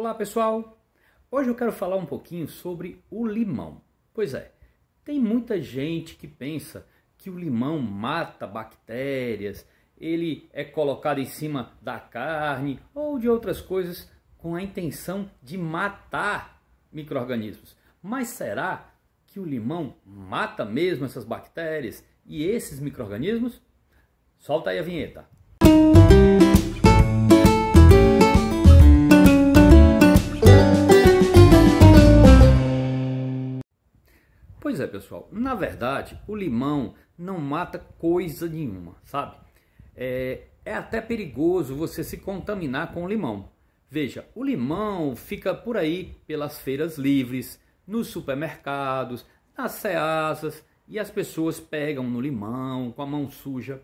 Olá pessoal! Hoje eu quero falar um pouquinho sobre o limão. Pois é, tem muita gente que pensa que o limão mata bactérias, ele é colocado em cima da carne ou de outras coisas com a intenção de matar micro-organismos. Mas será que o limão mata mesmo essas bactérias e esses micro-organismos? Solta aí a vinheta! Pois é, pessoal, na verdade, o limão não mata coisa nenhuma, sabe? É, é até perigoso você se contaminar com limão. Veja, o limão fica por aí pelas feiras livres, nos supermercados, nas ceasas, e as pessoas pegam no limão com a mão suja,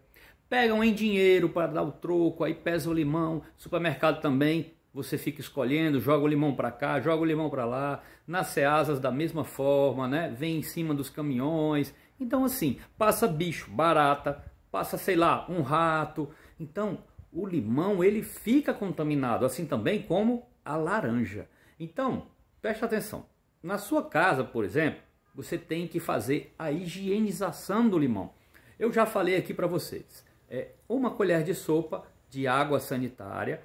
pegam em dinheiro para dar o troco, aí pesa o limão, supermercado também, você fica escolhendo, joga o limão para cá, joga o limão para lá, nas asas da mesma forma, né? Vem em cima dos caminhões. Então assim, passa bicho, barata, passa, sei lá, um rato. Então, o limão ele fica contaminado, assim também como a laranja. Então, preste atenção. Na sua casa, por exemplo, você tem que fazer a higienização do limão. Eu já falei aqui para vocês, é uma colher de sopa de água sanitária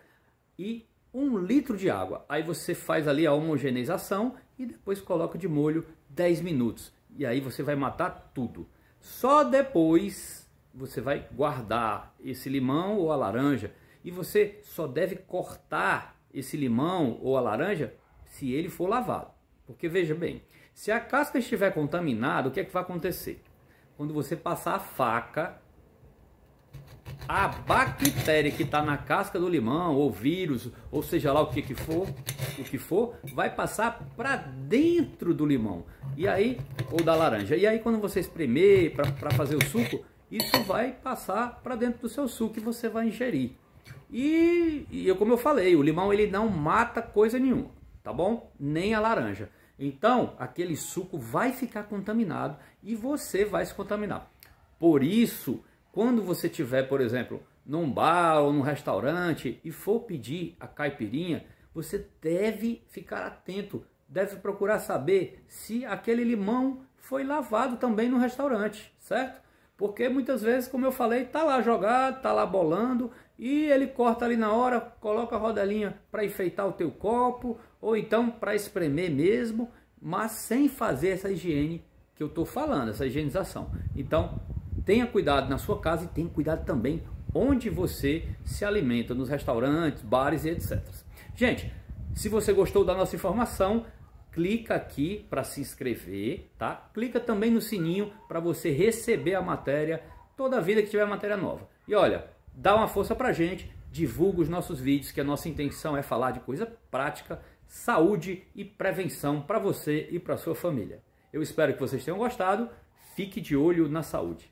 e um litro de água. Aí você faz ali a homogeneização e depois coloca de molho 10 minutos. E aí você vai matar tudo. Só depois você vai guardar esse limão ou a laranja. E você só deve cortar esse limão ou a laranja se ele for lavado. Porque veja bem, se a casca estiver contaminada, o que é que vai acontecer? Quando você passar a faca a bactéria que está na casca do limão, ou vírus, ou seja lá o que, que for, o que for, vai passar para dentro do limão. E aí, ou da laranja. E aí quando você espremer para fazer o suco, isso vai passar para dentro do seu suco e você vai ingerir. E, e como eu falei, o limão ele não mata coisa nenhuma, tá bom? Nem a laranja. Então, aquele suco vai ficar contaminado e você vai se contaminar. Por isso, quando você tiver, por exemplo, num bar ou num restaurante e for pedir a caipirinha, você deve ficar atento, deve procurar saber se aquele limão foi lavado também no restaurante, certo? Porque muitas vezes, como eu falei, tá lá jogado, tá lá bolando e ele corta ali na hora, coloca a rodelinha para enfeitar o teu copo ou então para espremer mesmo, mas sem fazer essa higiene que eu estou falando, essa higienização. Então, tenha cuidado na sua casa e tenha cuidado também onde você se alimenta, nos restaurantes, bares e etc. Gente, se você gostou da nossa informação, clica aqui para se inscrever, tá? Clica também no sininho para você receber a matéria toda vida que tiver matéria nova. E olha, dá uma força para a gente, divulga os nossos vídeos, que a nossa intenção é falar de coisa prática, saúde e prevenção para você e para sua família. Eu espero que vocês tenham gostado. Fique de olho na saúde.